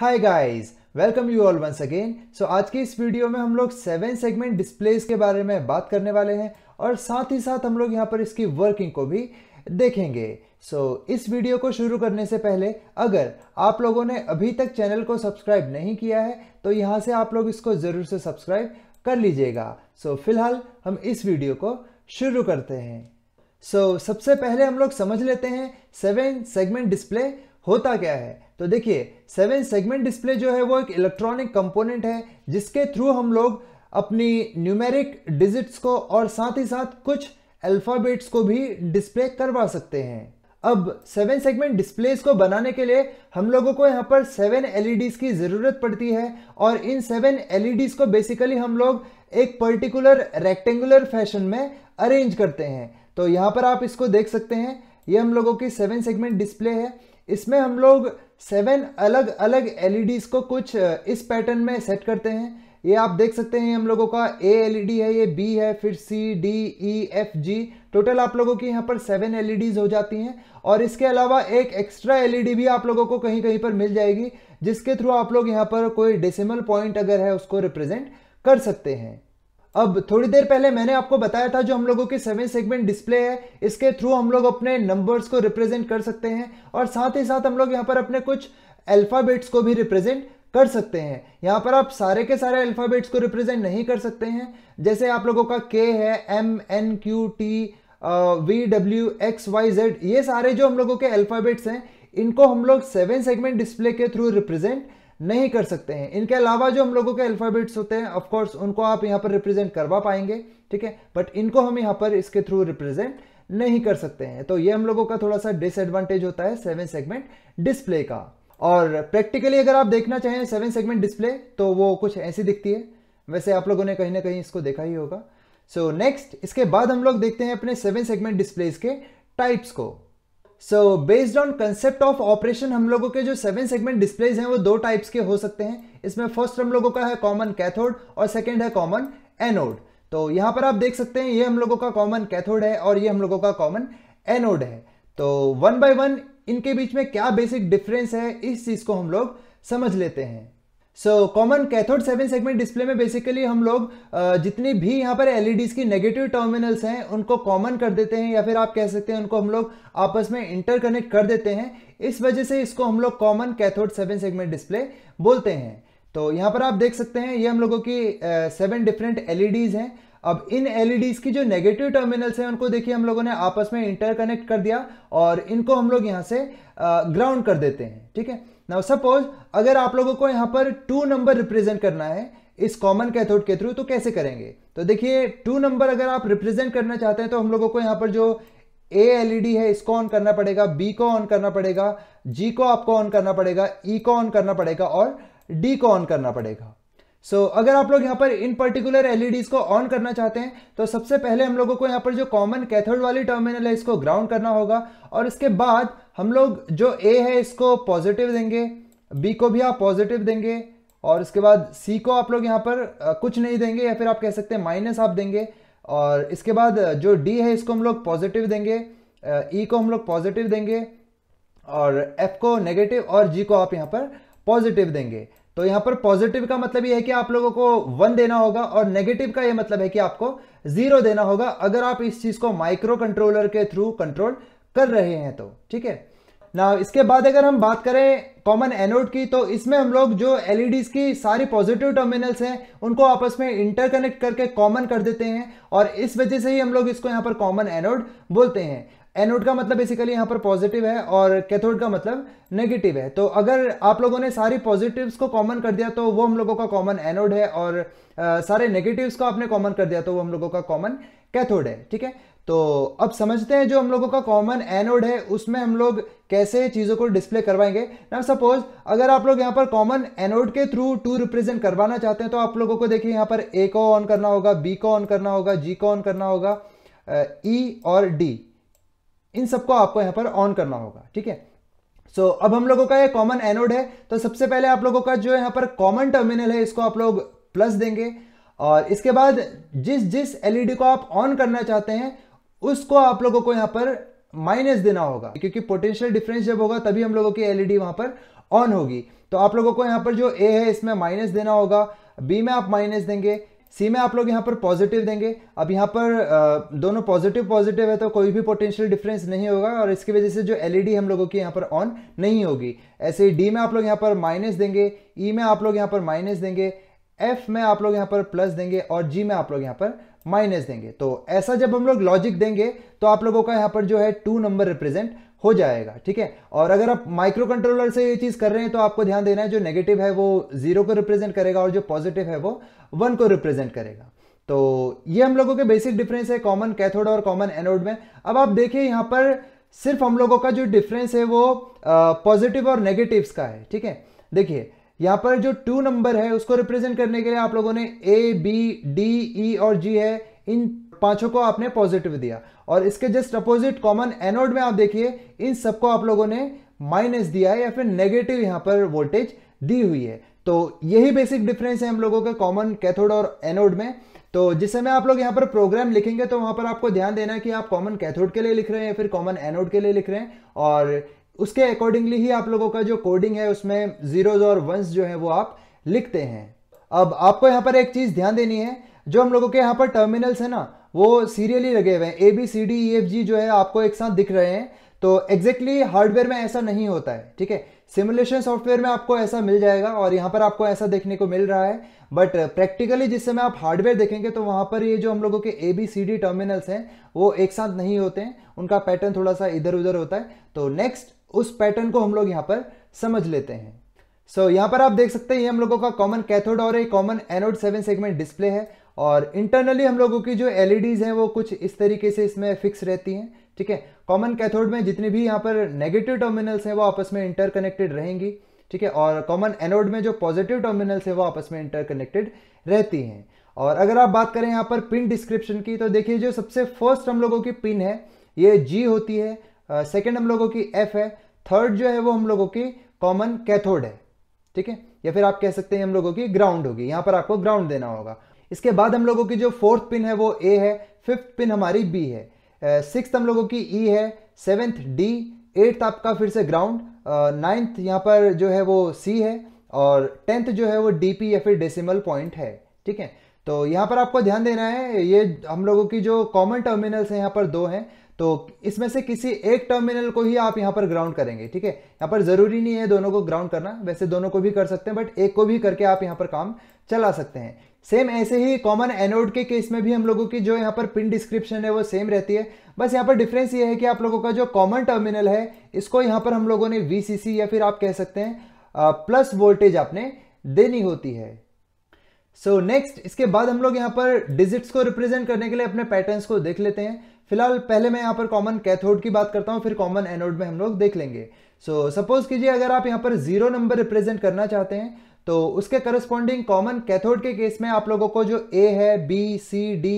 hi guys welcome you all once again so आज के इस वीडियो में हम लोग सेवन सेगमेंट डिस्प्लेस के बारे में बात करने वाले हैं और साथ ही साथ हम लोग यहाँ पर इसकी वर्किंग को भी देखेंगे सो so, इस वीडियो को शुरू करने से पहले अगर आप लोगों ने अभी तक चैनल को सब्सक्राइब नहीं किया है तो यहाँ से आप लोग इसको ज़रूर से सब्सक्राइब कर लीजिएगा सो so, फिलहाल हम इस वीडियो को शुरू करते हैं सो so, सबसे पहले हम लोग समझ लेते हैं सेवन सेगमेंट डिस्प्ले होता क्या है तो देखिए सेवन सेगमेंट डिस्प्ले जो है वो एक इलेक्ट्रॉनिक कंपोनेंट है जिसके थ्रू हम लोग अपनी न्यूमेरिक डिजिट्स को और साथ ही साथ कुछ अल्फ़ाबेट्स को भी डिस्प्ले करवा सकते हैं अब सेवन सेगमेंट डिस्प्लेस को बनाने के लिए हम लोगों को यहाँ पर सेवन एल e की ज़रूरत पड़ती है और इन सेवन एल e को बेसिकली हम लोग एक पर्टिकुलर रेक्टेंगुलर फैशन में अरेंज करते हैं तो यहाँ पर आप इसको देख सकते हैं ये हम लोगों की सेवन सेगमेंट डिस्प्ले है इसमें हम लोग सेवन अलग अलग एल e को कुछ इस पैटर्न में सेट करते हैं ये आप देख सकते हैं हम लोगों का ए एल e है ये बी है फिर C D E F G total आप लोगों की यहाँ पर सेवन एल e हो जाती हैं और इसके अलावा एक एक्स्ट्रा एल भी आप लोगों को कहीं कहीं पर मिल जाएगी जिसके थ्रू आप लोग यहाँ पर कोई डेसिमल पॉइंट अगर है उसको रिप्रेजेंट कर सकते हैं अब थोड़ी देर पहले मैंने आपको बताया था जो हम लोगों के सेवन सेगमेंट डिस्प्ले है इसके थ्रू हम लोग अपने नंबर्स को रिप्रेजेंट कर सकते हैं और साथ ही साथ हम लोग यहाँ पर अपने कुछ अल्फ़ाबेट्स को भी रिप्रेजेंट कर सकते हैं यहाँ पर आप सारे के सारे अल्फ़ाबेट्स को रिप्रेजेंट नहीं कर सकते हैं जैसे आप लोगों का के है M N Q T V W X Y Z ये सारे जो हम लोगों के अल्फ़ाबेट्स हैं इनको हम लोग सेवन सेगमेंट डिस्प्ले के थ्रू रिप्रेजेंट नहीं कर सकते हैं इनके अलावा जो हम लोगों के अल्फ़ाबेट्स होते हैं ऑफकोर्स उनको आप यहाँ पर रिप्रेजेंट करवा पाएंगे ठीक है बट इनको हम यहाँ पर इसके थ्रू रिप्रेजेंट नहीं कर सकते हैं तो ये हम लोगों का थोड़ा सा डिसएडवांटेज होता है सेवन सेगमेंट डिस्प्ले का और प्रैक्टिकली अगर आप देखना चाहें सेवन सेगमेंट डिस्प्ले तो वो कुछ ऐसी दिखती है वैसे आप लोगों ने कहीं ना कहीं इसको देखा ही होगा सो so, नेक्स्ट इसके बाद हम लोग देखते हैं अपने सेवन सेगमेंट डिस्प्लेज के टाइप्स को so based on concept of operation हम लोगों के जो सेवन सेगमेंट डिस्प्लेज हैं वो दो टाइप्स के हो सकते हैं इसमें फर्स्ट हम लोगों का है कॉमन कैथोड और सेकेंड है कॉमन एनोड तो यहाँ पर आप देख सकते हैं ये हम लोगों का कॉमन कैथोड है और ये हम लोगों का कॉमन एनोड है तो वन बाय वन इनके बीच में क्या बेसिक डिफरेंस है इस चीज को हम लोग समझ लेते हैं so common cathode seven segment display में बेसिकली हम लोग जितनी भी यहाँ पर एलईडीज e की नेगेटिव टर्मिनल्स हैं उनको कॉमन कर देते हैं या फिर आप कह सकते हैं उनको हम लोग आपस में इंटरकनेक्ट कर देते हैं इस वजह से इसको हम लोग common cathode seven segment display बोलते हैं तो यहाँ पर आप देख सकते हैं ये हम लोगों की सेवन डिफरेंट एलईडीज हैं अब इन एलईडीज e की जो नेगेटिव टर्मिनल्स हैं उनको देखिए हम लोगों ने आपस में इंटरकनेक्ट कर दिया और इनको हम लोग यहाँ से ग्राउंड कर देते हैं ठीक है नाउ सपोज अगर आप लोगों को यहां पर टू नंबर रिप्रेजेंट करना है इस कॉमन कैथोड के थ्रू तो कैसे करेंगे तो देखिए टू नंबर अगर आप रिप्रेजेंट करना चाहते हैं तो हम लोगों को यहां पर जो ए एलईडी e है इसको ऑन करना पड़ेगा बी को ऑन करना पड़ेगा जी को आपको ऑन करना पड़ेगा ई e को ऑन करना पड़ेगा और डी को ऑन करना पड़ेगा सो so, अगर आप लोग यहां पर इन पर्टिकुलर एलईडीज को ऑन करना चाहते हैं तो सबसे पहले हम लोगों को यहां पर जो कॉमन कैथोड वाली टर्मिनल है इसको ग्राउंड करना होगा और इसके बाद हम लोग जो ए है इसको पॉजिटिव देंगे बी को भी आप पॉजिटिव देंगे और इसके बाद सी को आप लोग यहाँ पर कुछ नहीं देंगे या फिर आप कह सकते हैं माइनस आप देंगे और इसके बाद जो डी है इसको हम लोग पॉजिटिव देंगे ई e को हम लोग पॉजिटिव देंगे और एफ को नेगेटिव और जी को आप यहाँ पर पॉजिटिव देंगे तो यहाँ पर पॉजिटिव का मतलब ये है कि आप लोगों को वन देना होगा और नेगेटिव का ये मतलब है कि आपको जीरो देना होगा अगर आप इस चीज़ को माइक्रो कंट्रोलर के थ्रू कंट्रोल कर रहे हैं तो ठीक है ना इसके बाद अगर हम बात करें कॉमन एनोड की तो इसमें हम लोग जो एलईडीज e की सारी पॉजिटिव टर्मिनल्स हैं उनको आपस में इंटरकनेक्ट करके कॉमन कर देते हैं और इस वजह से ही हम लोग इसको यहाँ पर कॉमन एनोड बोलते हैं एनोड का मतलब बेसिकली यहाँ पर पॉजिटिव है और कैथोड का मतलब नेगेटिव है तो अगर आप लोगों ने सारी पॉजिटिव्स को कॉमन कर दिया तो वो हम लोगों का कॉमन एनोड है और आ, सारे नेगेटिव्स को आपने कॉमन कर दिया तो वो हम लोगों का कॉमन कैथोड है ठीक है तो अब समझते हैं जो हम लोगों का कॉमन एनोड है उसमें हम लोग कैसे चीज़ों को डिस्प्ले करवाएंगे ना सपोज अगर आप लोग यहाँ पर कॉमन एनोड के थ्रू टू रिप्रेजेंट करवाना चाहते हैं तो आप लोगों को देखिए यहाँ पर ए को ऑन करना होगा बी को ऑन करना होगा जी को ऑन करना होगा ई e और डी इन सबको आपको यहाँ पर ऑन करना होगा ठीक है सो so, अब हम लोगों का ये कॉमन एनोड है तो सबसे पहले आप लोगों का जो यहाँ पर कॉमन टर्मिनल है इसको आप लोग प्लस देंगे और इसके बाद जिस जिस एलईडी को आप ऑन करना चाहते हैं उसको आप लोगों को यहां पर माइनस देना होगा क्योंकि पोटेंशियल डिफरेंस जब होगा तभी हम लोगों की एलईडी e वहां पर ऑन होगी तो आप लोगों को यहां पर जो ए है इसमें माइनस देना होगा बी में आप माइनस देंगे सी में आप लोग यहां पर पॉजिटिव देंगे अब यहां पर दोनों पॉजिटिव पॉजिटिव है तो कोई भी पोटेंशियल डिफरेंस नहीं होगा और इसकी वजह से जो एलईडी e हम लोगों की यहां पर ऑन नहीं होगी ऐसे ही डी में आप लोग यहां पर माइनस देंगे ई e में आप लोग यहां पर माइनस देंगे एफ में आप लोग यहां पर प्लस देंगे और जी में आप लोग यहां पर माइनस देंगे तो ऐसा जब हम लोग लॉजिक देंगे तो आप लोगों का यहाँ पर जो है टू नंबर रिप्रेजेंट हो जाएगा ठीक है और अगर आप माइक्रो कंट्रोलर से ये चीज कर रहे हैं तो आपको ध्यान देना है जो नेगेटिव है वो जीरो को रिप्रेजेंट करेगा और जो पॉजिटिव है वो वन को रिप्रेजेंट करेगा तो ये हम लोगों के बेसिक डिफरेंस है कॉमन कैथोड और कॉमन एनोड में अब आप देखिए यहां पर सिर्फ हम लोगों का जो डिफरेंस है वो पॉजिटिव और नेगेटिव का है ठीक है देखिए यहां पर जो टू नंबर है उसको रिप्रेजेंट करने के लिए आप लोगों ने ए बी डी ई और जी है इन पांचों को आपने पॉजिटिव दिया और इसके जस्ट अपोजिट कॉमन एनोड में आप देखिए इन सबको आप लोगों ने माइनस दिया है या फिर नेगेटिव यहां पर वोल्टेज दी हुई है तो यही बेसिक डिफरेंस है हम लोगों के कॉमन कैथोड और एनोड में तो जिस समय आप लोग यहां पर प्रोग्राम लिखेंगे तो वहां पर आपको ध्यान देना है कि आप कॉमन कैथोड के लिए लिख रहे हैं या फिर कॉमन एनोड के लिए लिख रहे हैं और उसके अकॉर्डिंगली ही आप लोगों का जो कोडिंग है उसमें जीरोज और वंस जो है वो आप लिखते हैं अब आपको यहाँ पर एक चीज़ ध्यान देनी है जो हम लोगों के यहाँ पर टर्मिनल्स है ना वो सीरियली लगे हुए हैं A B C D E F G जो है आपको एक साथ दिख रहे हैं तो एग्जैक्टली exactly हार्डवेयर में ऐसा नहीं होता है ठीक है सिमुलेशन सॉफ्टवेयर में आपको ऐसा मिल जाएगा और यहाँ पर आपको ऐसा देखने को मिल रहा है बट प्रैक्टिकली जिस समय आप हार्डवेयर देखेंगे तो वहाँ पर ये जो हम लोगों के A B C D terminals हैं वो एक साथ नहीं होते हैं उनका पैटर्न थोड़ा सा इधर उधर होता है तो नेक्स्ट उस पैटर्न को हम लोग यहाँ पर समझ लेते हैं सो so, यहाँ पर आप देख सकते हैं ये हम लोगों का कॉमन कैथोड और एक common anode seven segment display है और इंटरनली हम लोगों की जो एलईडीज e हैं वो कुछ इस तरीके से इसमें फिक्स रहती हैं ठीक है कॉमन कैथोड में जितनी भी यहाँ पर नेगेटिव टर्मिनल्स हैं वो आपस में इंटरकनेक्टेड रहेंगी ठीक है और कॉमन एनोड में जो पॉजिटिव टर्मिनल्स है वो आपस में इंटरकनेक्टेड रहती हैं और अगर आप बात करें यहाँ पर पिन डिस्क्रिप्शन की तो देखिए जो सबसे फर्स्ट हम लोगों की पिन है ये जी होती है सेकेंड हम लोगों की एफ है थर्ड जो है वो हम लोगों की कॉमन कैथोड है ठीक है या फिर आप कह सकते हैं हम लोगों की ग्राउंड होगी यहाँ पर आपको ग्राउंड देना होगा इसके बाद हम लोगों की जो फोर्थ पिन है वो ए है फिफ्थ पिन हमारी बी है सिक्स हम लोगों की ई e है सेवेंथ डी एट्थ आपका फिर से ग्राउंड नाइन्थ यहाँ पर जो है वो सी है और टेंथ जो है वो डी या फिर डेसिमल पॉइंट है ठीक है तो यहाँ पर आपको ध्यान देना है ये हम लोगों की जो कॉमन टर्मिनल्स हैं यहाँ पर दो हैं तो इसमें से किसी एक टर्मिनल को ही आप यहां पर ग्राउंड करेंगे ठीक है यहां पर ज़रूरी नहीं है दोनों को ग्राउंड करना वैसे दोनों को भी कर सकते हैं बट एक को भी करके आप यहां पर काम चला सकते हैं सेम ऐसे ही कॉमन एनोड के केस में भी हम लोगों की जो यहाँ पर पिन डिस्क्रिप्शन है वो सेम रहती है बस यहाँ पर डिफरेंस ये है कि आप लोगों का जो कॉमन टर्मिनल है इसको यहाँ पर हम लोगों ने वी या फिर आप कह सकते हैं प्लस वोल्टेज आपने देनी होती है सो so नेक्स्ट इसके बाद हम लोग यहाँ पर डिजिट्स को रिप्रेजेंट करने के लिए अपने पैटर्न्स को देख लेते हैं फिलहाल पहले मैं यहाँ पर कॉमन कैथोड की बात करता हूँ फिर कॉमन एनोड में हम लोग देख लेंगे सो सपोज कीजिए अगर आप यहाँ पर जीरो नंबर रिप्रेजेंट करना चाहते हैं तो उसके करस्पॉन्डिंग कॉमन कैथोड के केस में आप लोगों को जो ए है बी सी डी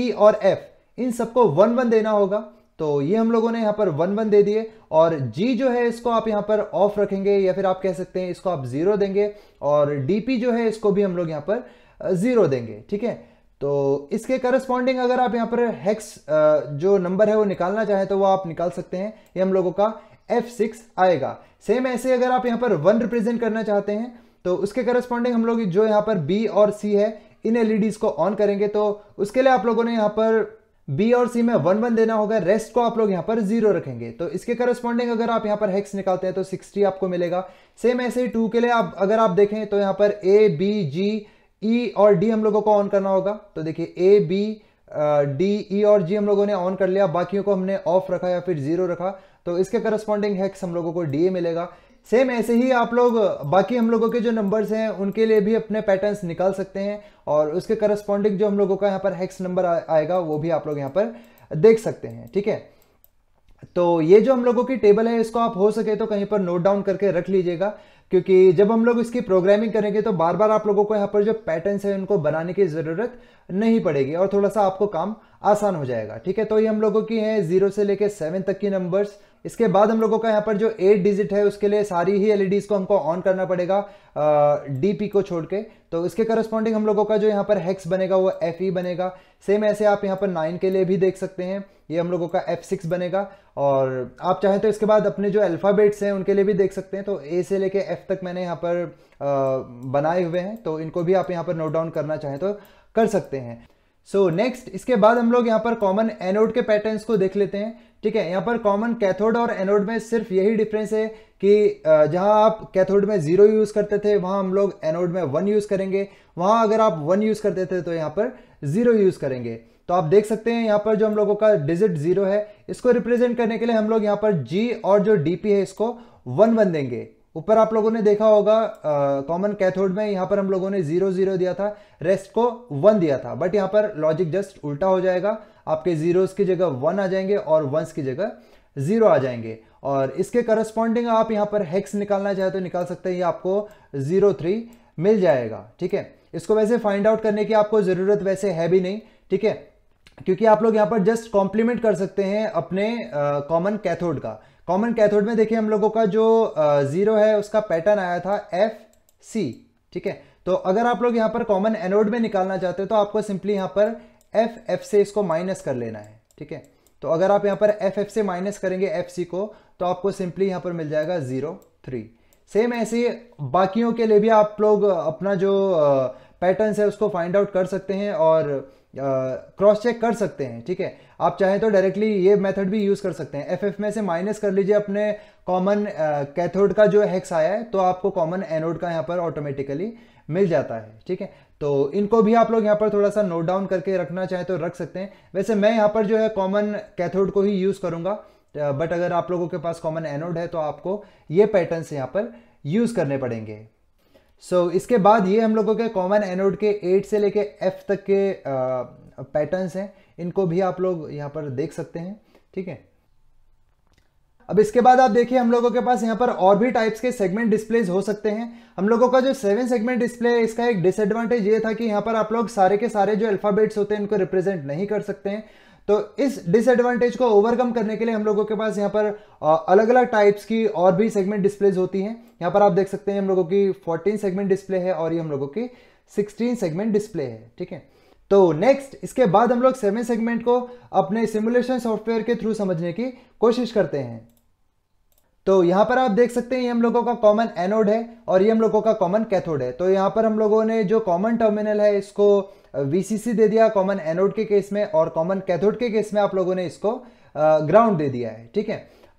ई और एफ इन सबको वन वन देना होगा तो ये हम लोगों ने यहाँ पर वन वन दे दिए और जी जो है इसको आप यहाँ पर ऑफ रखेंगे या फिर आप कह सकते हैं इसको आप जीरो देंगे और डीपी जो है इसको भी हम लोग यहाँ पर जीरो देंगे ठीक है तो इसके करस्पॉन्डिंग अगर आप यहाँ पर हेक्स जो नंबर है वो निकालना चाहें तो वो आप निकाल सकते हैं ये हम लोगों का F6 आएगा सेम ऐसे अगर आप यहाँ पर वन रिप्रेजेंट करना चाहते हैं तो उसके करस्पॉन्डिंग हम लोग जो यहाँ पर बी और सी है इन एल e को ऑन करेंगे तो उसके लिए आप लोगों ने यहाँ पर बी और सी में वन वन देना होगा रेस्ट को आप लोग यहाँ पर जीरो रखेंगे तो इसके करस्पॉन्डिंग अगर आप यहाँ पर हेक्स निकालते हैं तो सिक्सटी आपको मिलेगा सेम ऐसे ही टू के लिए आप अगर आप देखें तो यहाँ पर A B G E e और डी हम लोगों को ऑन करना होगा तो देखिए ए बी डी ई और जी हम लोगों ने ऑन कर लिया बाकियों को हमने ऑफ रखा या फिर जीरो रखा तो इसके करस्पॉन्डिंग हैक्स हम लोगों को डी मिलेगा सेम ऐसे ही आप लोग बाकी हम लोगों के जो नंबर्स हैं उनके लिए भी अपने पैटर्न्स निकाल सकते हैं और उसके करस्पॉन्डिंग जो हम लोगों का यहाँ पर हैक्स नंबर आएगा वो भी आप लोग यहाँ पर देख सकते हैं ठीक है तो ये जो हम लोगों की टेबल है इसको आप हो सके तो कहीं पर नोट डाउन करके रख लीजिएगा क्योंकि जब हम लोग इसकी प्रोग्रामिंग करेंगे तो बार बार आप लोगों को यहाँ पर जो पैटर्न्स हैं उनको बनाने की ज़रूरत नहीं पड़ेगी और थोड़ा सा आपको काम आसान हो जाएगा ठीक है तो ये हम लोगों की हैं जीरो से लेकर सेवन तक की नंबर्स इसके बाद हम लोगों का यहाँ पर जो एट डिजिट है उसके लिए सारी ही एलईडीज e को हमको ऑन करना पड़ेगा डी को छोड़ के तो इसके करस्पॉन्डिंग हम लोगों का जो यहाँ पर हेक्स बनेगा वो एफ ई बनेगा सेम ऐसे आप यहाँ पर नाइन के लिए भी देख सकते हैं ये हम लोगों का एफ सिक्स बनेगा और आप चाहें तो इसके बाद अपने जो अल्फ़ाबेट्स हैं उनके लिए भी देख सकते हैं तो ए से लेके एफ तक मैंने यहाँ पर बनाए हुए हैं तो इनको भी आप यहाँ पर नोट डाउन करना चाहें तो कर सकते हैं सो so, नेक्स्ट इसके बाद हम लोग यहाँ पर कॉमन एनोड के पैटर्न को देख लेते हैं ठीक है यहाँ पर कॉमन कैथोड और एनोड में सिर्फ यही डिफरेंस है कि जहाँ आप कैथोड में जीरो यूज़ करते थे वहाँ हम लोग एनोड में वन यूज़ करेंगे वहाँ अगर आप वन यूज़ करते थे तो यहाँ पर जीरो यूज़ करेंगे तो आप देख सकते हैं यहाँ पर जो हम लोगों का डिजिट जीरो है इसको रिप्रेजेंट करने के लिए हम लोग यहाँ पर जी और जो डी है इसको वन वन देंगे ऊपर आप लोगों ने देखा होगा कॉमन कैथोड में यहां पर हम लोगों ने जीरो जीरो दिया था रेस्ट को वन दिया था बट यहां पर लॉजिक जस्ट उल्टा हो जाएगा आपके जीरोस की जगह वन आ जाएंगे और वंस की जगह जीरो आ जाएंगे और इसके करस्पॉन्डिंग आप यहां पर हेक्स निकालना चाहे तो निकाल सकते हैं ये आपको जीरो थ्री मिल जाएगा ठीक है इसको वैसे फाइंड आउट करने की आपको ज़रूरत वैसे है भी नहीं ठीक है क्योंकि आप लोग यहाँ पर जस्ट कॉम्प्लीमेंट कर सकते हैं अपने कॉमन कैथोड का कॉमन कैथोड में देखिए हम लोगों का जो जीरो है उसका पैटर्न आया था एफ सी ठीक है तो अगर आप लोग यहां पर कॉमन एनोड में निकालना चाहते हो तो आपको सिंपली यहां पर एफ एफ से इसको माइनस कर लेना है ठीक है तो अगर आप यहां पर एफ एफ से माइनस करेंगे एफ सी को तो आपको सिंपली यहां पर मिल जाएगा जीरो थ्री सेम ऐसे बाकियों के लिए भी आप लोग अपना जो आ, पैटर्न्स है उसको फाइंड आउट कर सकते हैं और क्रॉस uh, चेक कर सकते हैं ठीक है आप चाहें तो डायरेक्टली ये मेथड भी यूज़ कर सकते हैं एफएफ में से माइनस कर लीजिए अपने कॉमन कैथोड uh, का जो हेक्स आया है तो आपको कॉमन एनोड का यहाँ पर ऑटोमेटिकली मिल जाता है ठीक है तो इनको भी आप लोग यहाँ पर थोड़ा सा नोट डाउन करके रखना चाहें तो रख सकते हैं वैसे मैं यहाँ पर जो है कॉमन कैथोड को ही यूज़ करूंगा बट अगर आप लोगों के पास कॉमन एनोड है तो आपको ये पैटर्न यहाँ पर यूज़ करने पड़ेंगे सो so, इसके बाद ये हम लोगों के कॉमन एनोड के एट से लेके एफ तक के पैटर्न्स हैं इनको भी आप लोग यहाँ पर देख सकते हैं ठीक है अब इसके बाद आप देखिए हम लोगों के पास यहाँ पर और भी टाइप्स के सेगमेंट डिस्प्लेज हो सकते हैं हम लोगों का जो सेवन सेगमेंट डिस्प्ले है इसका एक डिसएडवांटेज ये था कि यहाँ पर आप लोग सारे के सारे जो अल्फाबेट्स होते हैं इनको रिप्रेजेंट नहीं कर सकते हैं तो इस डिसएडवांटेज को ओवरकम करने के लिए हम लोगों के पास यहाँ पर अलग अलग टाइप्स की और भी सेगमेंट डिस्प्लेज होती हैं यहाँ पर आप देख सकते हैं हम लोगों की 14 सेगमेंट डिस्प्ले है और ये हम लोगों की 16 सेगमेंट डिस्प्ले है ठीक है तो नेक्स्ट इसके बाद हम लोग सेवन सेगमेंट को अपने सिमुलेशन सॉफ्टवेयर के थ्रू समझने की कोशिश करते हैं तो यहां पर आप देख सकते हैं ये हम लोगों का कॉमन एनोड है और ये हम लोगों का कॉमन कैथोड है तो यहां पर हम लोगों ने जो कॉमन टर्मिनल है इसको वीसीसी दे दिया कॉमन एनोड के केस में और कॉमन कैथोड के केस में आप लोगों ने इसको ग्राउंड दे दिया है ठीक है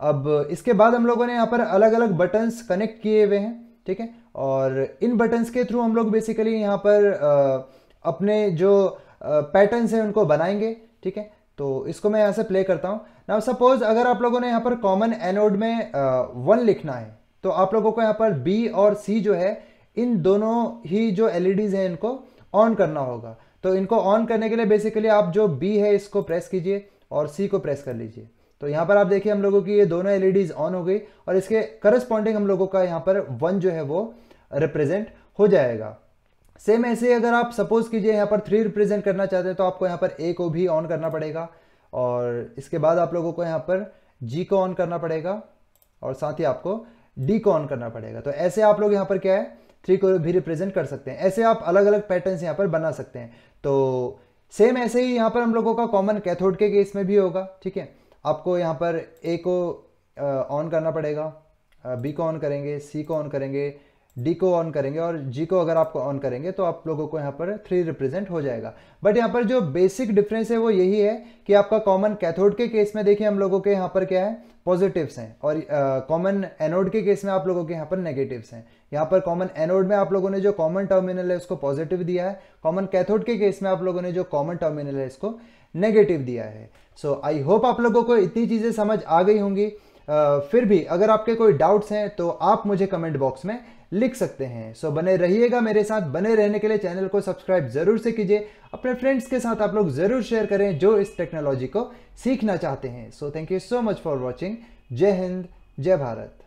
अब इसके बाद हम लोगों ने यहाँ पर अलग अलग बटन्स कनेक्ट किए हुए हैं ठीक है और इन बटन्स के थ्रू हम लोग बेसिकली यहाँ पर अपने जो पैटर्न्स हैं उनको बनाएंगे ठीक है तो इसको मैं यहाँ से प्ले करता हूँ नाउ सपोज अगर आप लोगों ने यहाँ पर कॉमन एनोड में वन लिखना है तो आप लोगों को यहाँ पर बी और सी जो है इन दोनों ही जो एल e हैं इनको ऑन करना होगा तो इनको ऑन करने के लिए बेसिकली आप जो बी है इसको प्रेस कीजिए और सी को प्रेस कर लीजिए तो यहाँ पर आप देखिए हम लोगों की ये दोनों एलईडीज ऑन e हो गई और इसके करस्पॉन्डिंग हम लोगों का यहाँ पर वन जो है वो रिप्रेजेंट हो जाएगा सेम ऐसे अगर आप सपोज कीजिए यहाँ पर थ्री रिप्रेजेंट करना चाहते हैं तो आपको यहाँ पर ए को भी ऑन करना पड़ेगा और इसके बाद आप लोगों को यहाँ पर जी को ऑन करना पड़ेगा और साथ ही आपको डी को ऑन करना पड़ेगा तो ऐसे आप लोग यहाँ पर क्या है थ्री को भी रिप्रेजेंट कर सकते हैं ऐसे आप अलग अलग पैटर्न यहाँ पर बना सकते हैं तो सेम ऐसे ही यहाँ पर हम लोगों का कॉमन कैथोड के केस में भी होगा ठीक है आपको यहाँ पर ए को ऑन uh, करना पड़ेगा बी uh, को ऑन करेंगे सी को ऑन करेंगे डी को ऑन करेंगे और जी को अगर आपको ऑन करेंगे तो आप लोगों को यहाँ पर थ्री रिप्रेजेंट हो जाएगा बट यहाँ पर जो बेसिक डिफरेंस है वो यही है कि आपका कॉमन कैथोड के केस में देखिए हम लोगों के यहाँ पर क्या है पॉजिटिव्स हैं और कॉमन एनोड के केस में आप लोगों के यहाँ पर नेगेटिव्स हैं यहाँ पर कॉमन एनोड में आप लोगों ने जो कॉमन टर्मिनल है उसको पॉजिटिव दिया है कॉमन कैथोड के केस में आप लोगों ने जो कॉमन टर्मिनल है इसको नेगेटिव दिया है सो आई होप आप लोगों को इतनी चीज़ें समझ आ गई होंगी uh, फिर भी अगर आपके कोई डाउट्स हैं तो आप मुझे कमेंट बॉक्स में लिख सकते हैं सो so, बने रहिएगा मेरे साथ बने रहने के लिए चैनल को सब्सक्राइब जरूर से कीजिए अपने फ्रेंड्स के साथ आप लोग जरूर शेयर करें जो इस टेक्नोलॉजी को सीखना चाहते हैं so thank you so much for watching जय हिंद जय भारत